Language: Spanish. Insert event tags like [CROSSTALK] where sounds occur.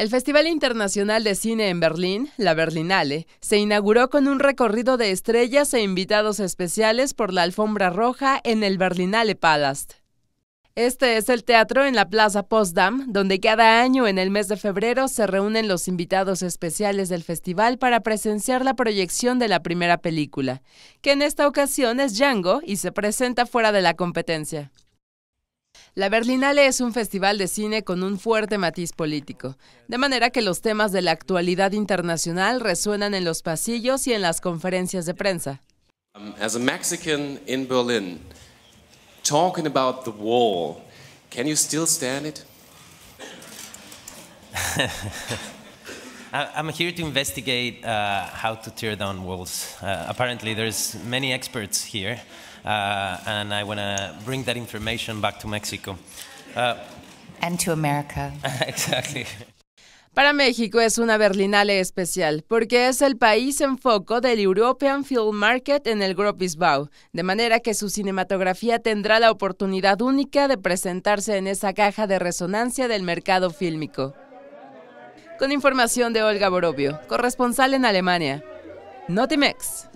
El Festival Internacional de Cine en Berlín, la Berlinale, se inauguró con un recorrido de estrellas e invitados especiales por la alfombra roja en el Berlinale Palast. Este es el teatro en la Plaza Potsdam, donde cada año en el mes de febrero se reúnen los invitados especiales del festival para presenciar la proyección de la primera película, que en esta ocasión es Django y se presenta fuera de la competencia. La Berlinale es un festival de cine con un fuerte matiz político, de manera que los temas de la actualidad internacional resuenan en los pasillos y en las conferencias de prensa. I'm here to investigate uh, how to tear down walls. Uh, apparently, there's many experts here, uh, and I want to bring that information back to Mexico. Uh, and to America. [LAUGHS] exactly. Para México es una Berlinale especial porque es el país en foco del European Film Market en el Gropisbau, de manera que su cinematografía tendrá la oportunidad única de presentarse en esa caja de resonancia del mercado fílmico. Con información de Olga Borobio, corresponsal en Alemania. Notimex.